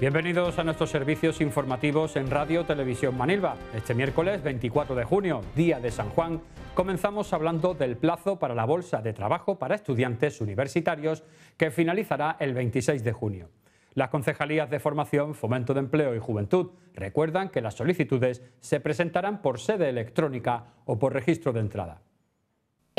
Bienvenidos a nuestros servicios informativos en Radio Televisión Manilva. Este miércoles 24 de junio, día de San Juan, comenzamos hablando del plazo para la bolsa de trabajo para estudiantes universitarios que finalizará el 26 de junio. Las concejalías de formación, fomento de empleo y juventud recuerdan que las solicitudes se presentarán por sede electrónica o por registro de entrada.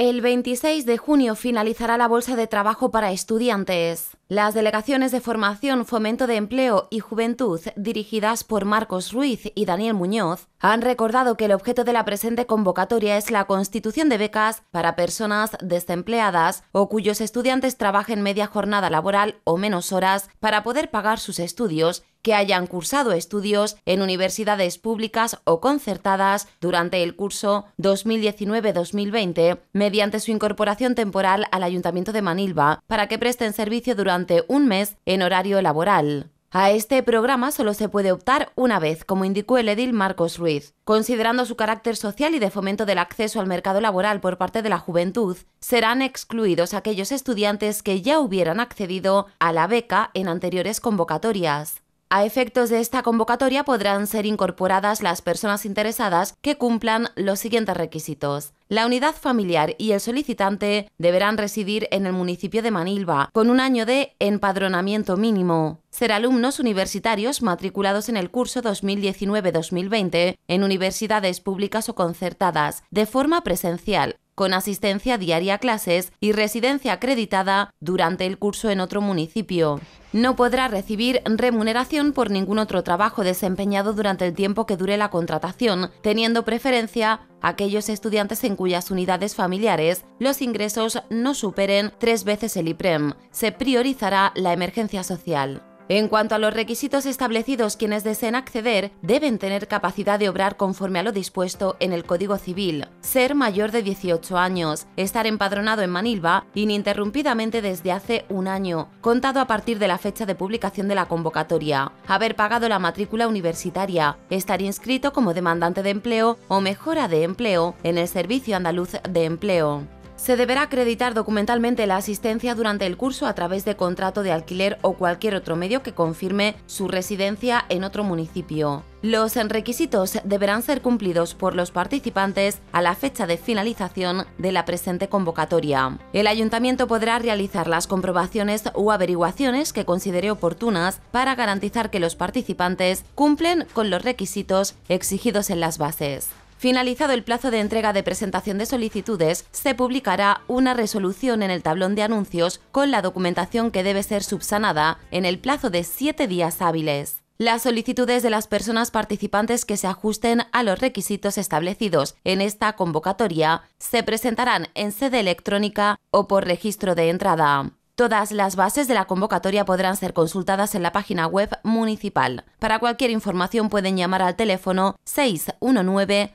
El 26 de junio finalizará la Bolsa de Trabajo para Estudiantes. Las delegaciones de Formación, Fomento de Empleo y Juventud, dirigidas por Marcos Ruiz y Daniel Muñoz, han recordado que el objeto de la presente convocatoria es la constitución de becas para personas desempleadas o cuyos estudiantes trabajen media jornada laboral o menos horas para poder pagar sus estudios que hayan cursado estudios en universidades públicas o concertadas durante el curso 2019-2020 mediante su incorporación temporal al Ayuntamiento de Manilva para que presten servicio durante un mes en horario laboral. A este programa solo se puede optar una vez, como indicó el edil Marcos Ruiz. Considerando su carácter social y de fomento del acceso al mercado laboral por parte de la juventud, serán excluidos aquellos estudiantes que ya hubieran accedido a la beca en anteriores convocatorias. A efectos de esta convocatoria podrán ser incorporadas las personas interesadas que cumplan los siguientes requisitos. La unidad familiar y el solicitante deberán residir en el municipio de Manilva, con un año de empadronamiento mínimo. Ser alumnos universitarios matriculados en el curso 2019-2020 en universidades públicas o concertadas, de forma presencial, con asistencia diaria a clases y residencia acreditada durante el curso en otro municipio. No podrá recibir remuneración por ningún otro trabajo desempeñado durante el tiempo que dure la contratación, teniendo preferencia aquellos estudiantes en cuyas unidades familiares los ingresos no superen tres veces el IPREM. Se priorizará la emergencia social. En cuanto a los requisitos establecidos, quienes deseen acceder deben tener capacidad de obrar conforme a lo dispuesto en el Código Civil, ser mayor de 18 años, estar empadronado en Manilva ininterrumpidamente desde hace un año, contado a partir de la fecha de publicación de la convocatoria, haber pagado la matrícula universitaria, estar inscrito como demandante de empleo o mejora de empleo en el Servicio Andaluz de Empleo. Se deberá acreditar documentalmente la asistencia durante el curso a través de contrato de alquiler o cualquier otro medio que confirme su residencia en otro municipio. Los requisitos deberán ser cumplidos por los participantes a la fecha de finalización de la presente convocatoria. El ayuntamiento podrá realizar las comprobaciones o averiguaciones que considere oportunas para garantizar que los participantes cumplen con los requisitos exigidos en las bases. Finalizado el plazo de entrega de presentación de solicitudes, se publicará una resolución en el tablón de anuncios con la documentación que debe ser subsanada en el plazo de siete días hábiles. Las solicitudes de las personas participantes que se ajusten a los requisitos establecidos en esta convocatoria se presentarán en sede electrónica o por registro de entrada. Todas las bases de la convocatoria podrán ser consultadas en la página web municipal. Para cualquier información pueden llamar al teléfono 619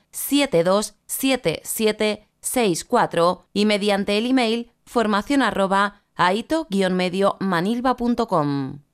64 y mediante el email formación arroba aito-manilva.com.